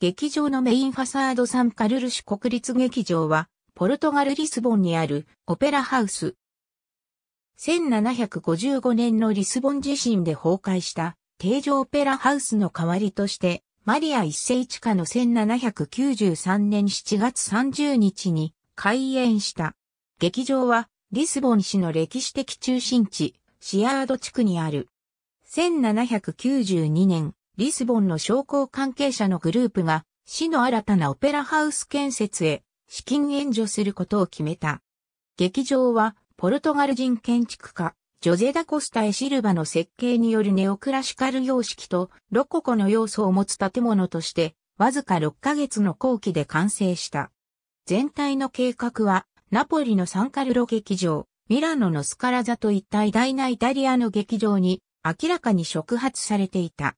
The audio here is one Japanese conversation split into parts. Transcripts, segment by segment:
劇場のメインファサードサンカルルシュ国立劇場は、ポルトガル・リスボンにあるオペラハウス。1755年のリスボン地震で崩壊した定常オペラハウスの代わりとして、マリア一世一家の1793年7月30日に開園した。劇場はリスボン市の歴史的中心地、シアード地区にある。1792年、リスボンの商工関係者のグループが、市の新たなオペラハウス建設へ資金援助することを決めた。劇場は、ポルトガル人建築家、ジョゼ・ダ・コスタ・エ・シルバの設計によるネオクラシカル様式とロココの要素を持つ建物として、わずか6ヶ月の後期で完成した。全体の計画は、ナポリのサンカルロ劇場、ミラノのスカラザといった偉大なイタリアの劇場に明らかに触発されていた。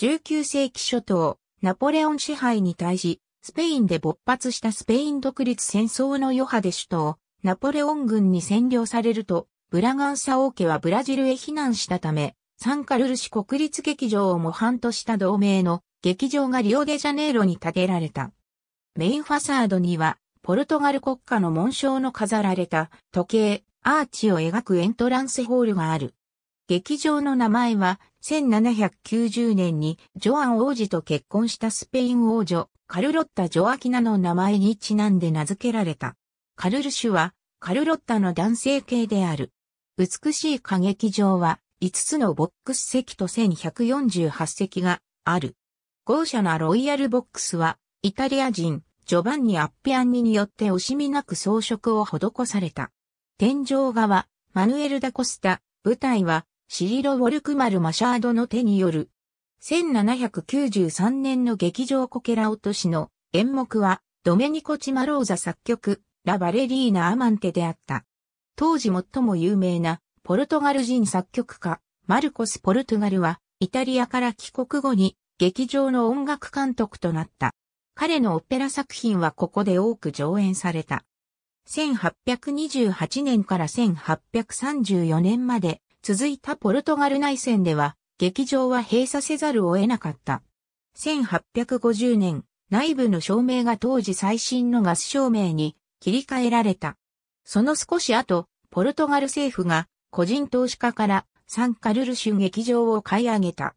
19世紀初頭、ナポレオン支配に対し、スペインで勃発したスペイン独立戦争の余波で首都、ナポレオン軍に占領されると、ブラガンサ王家はブラジルへ避難したため、サンカルル市国立劇場を模範とした同盟の劇場がリオデジャネイロに建てられた。メインファサードには、ポルトガル国家の紋章の飾られた時計、アーチを描くエントランスホールがある。劇場の名前は、1790年にジョアン王子と結婚したスペイン王女、カルロッタ・ジョアキナの名前にちなんで名付けられた。カルルシュは、カルロッタの男性系である。美しい歌劇場は、5つのボックス席と1148席がある。豪奢なロイヤルボックスは、イタリア人、ジョバンニ・アッピアンニによって惜しみなく装飾を施された。天井画は、マヌエル・ダ・コスタ、舞台は、シリロ・ウォルクマル・マシャードの手による。1793年の劇場コケラ落としの演目は、ドメニコ・チマローザ作曲、ラ・バレリーナ・アマンテであった。当時最も有名なポルトガル人作曲家、マルコス・ポルトガルは、イタリアから帰国後に劇場の音楽監督となった。彼のオペラ作品はここで多く上演された。1828年から1834年まで続いたポルトガル内戦では、劇場は閉鎖せざるを得なかった。1850年、内部の照明が当時最新のガス照明に切り替えられた。その少し後、ポルトガル政府が個人投資家からサンカルルシュ劇場を買い上げた。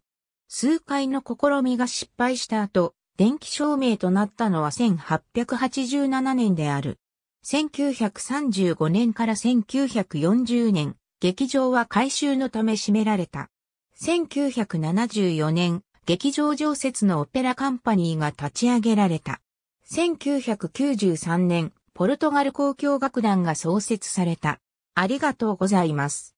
数回の試みが失敗した後、電気照明となったのは1887年である。1935年から1940年、劇場は改修のため閉められた。1974年、劇場常設のオペラカンパニーが立ち上げられた。1993年、ポルトガル交響楽団が創設された。ありがとうございます。